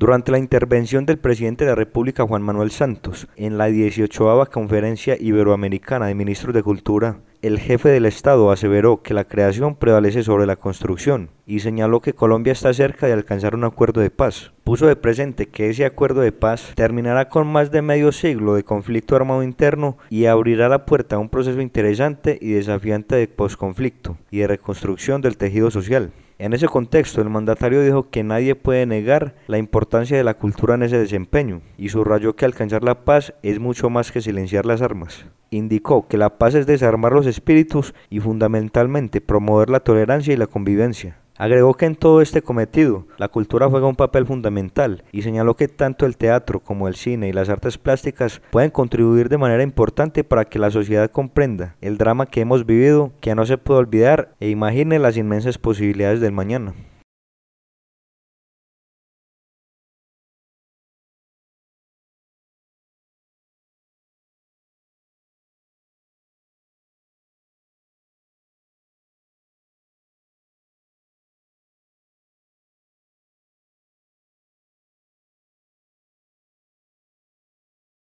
Durante la intervención del presidente de la República Juan Manuel Santos en la 18 Conferencia Iberoamericana de Ministros de Cultura, el jefe del Estado aseveró que la creación prevalece sobre la construcción y señaló que Colombia está cerca de alcanzar un acuerdo de paz. Puso de presente que ese acuerdo de paz terminará con más de medio siglo de conflicto armado interno y abrirá la puerta a un proceso interesante y desafiante de posconflicto y de reconstrucción del tejido social. En ese contexto, el mandatario dijo que nadie puede negar la importancia de la cultura en ese desempeño y subrayó que alcanzar la paz es mucho más que silenciar las armas. Indicó que la paz es desarmar los espíritus y fundamentalmente promover la tolerancia y la convivencia. Agregó que en todo este cometido la cultura juega un papel fundamental y señaló que tanto el teatro como el cine y las artes plásticas pueden contribuir de manera importante para que la sociedad comprenda el drama que hemos vivido, que no se puede olvidar e imagine las inmensas posibilidades del mañana.